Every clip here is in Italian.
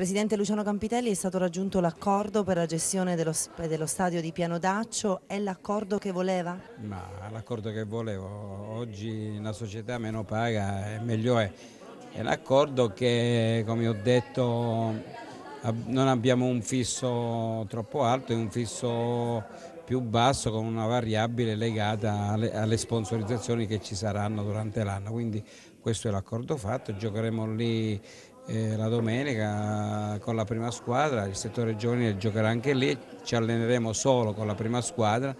Presidente Luciano Campitelli è stato raggiunto l'accordo per la gestione dello, dello stadio di Piano Daccio, è l'accordo che voleva? Ma l'accordo che volevo, oggi una società meno paga e meglio è, è l'accordo che come ho detto non abbiamo un fisso troppo alto e un fisso più basso con una variabile legata alle sponsorizzazioni che ci saranno durante l'anno, quindi questo è l'accordo fatto, giocheremo lì eh, la domenica con la prima squadra, il settore giovanile giocherà anche lì, ci alleneremo solo con la prima squadra,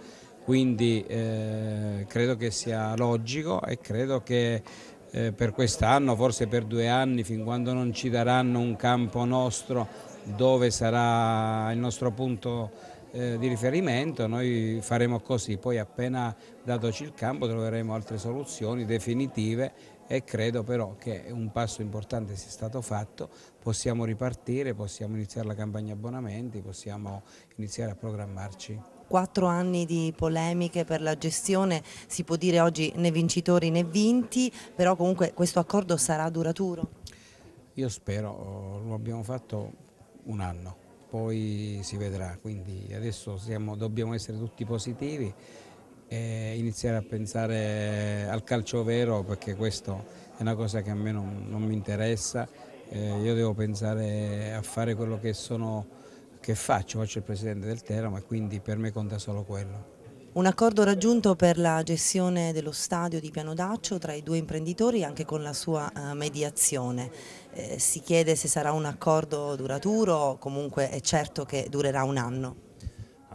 quindi eh, credo che sia logico e credo che eh, per quest'anno, forse per due anni, fin quando non ci daranno un campo nostro dove sarà il nostro punto eh, di riferimento, noi faremo così, poi appena datoci il campo troveremo altre soluzioni definitive e credo però che un passo importante sia stato fatto, possiamo ripartire, possiamo iniziare la campagna abbonamenti, possiamo iniziare a programmarci. Quattro anni di polemiche per la gestione, si può dire oggi né vincitori né vinti, però comunque questo accordo sarà duraturo? Io spero, oh, lo abbiamo fatto un anno, poi si vedrà, quindi adesso siamo, dobbiamo essere tutti positivi e iniziare a pensare al calcio vero perché questo è una cosa che a me non, non mi interessa. Eh, io devo pensare a fare quello che, sono, che faccio, faccio il presidente del Teramo e quindi per me conta solo quello. Un accordo raggiunto per la gestione dello stadio di Piano Daccio tra i due imprenditori anche con la sua eh, mediazione. Eh, si chiede se sarà un accordo duraturo, comunque è certo che durerà un anno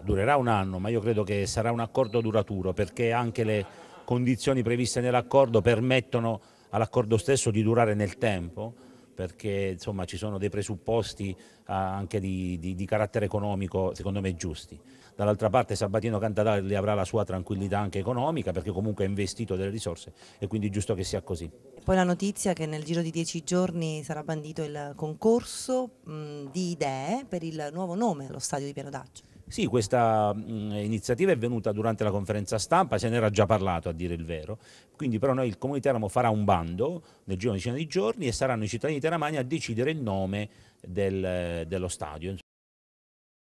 durerà un anno, ma io credo che sarà un accordo duraturo perché anche le condizioni previste nell'accordo permettono all'accordo stesso di durare nel tempo perché insomma, ci sono dei presupposti eh, anche di, di, di carattere economico secondo me giusti. Dall'altra parte Sabatino Cantagalli avrà la sua tranquillità anche economica perché comunque ha investito delle risorse e quindi è giusto che sia così. Poi la notizia che nel giro di dieci giorni sarà bandito il concorso mh, di idee per il nuovo nome allo stadio di Piano d'Aggio. Sì, questa mh, mm, iniziativa è venuta durante la conferenza stampa, se ne era già parlato a dire il vero, quindi però noi il Comune di Teramo farà un bando nel giro di una decina di giorni e saranno i cittadini di teramani a decidere il nome del, dello stadio.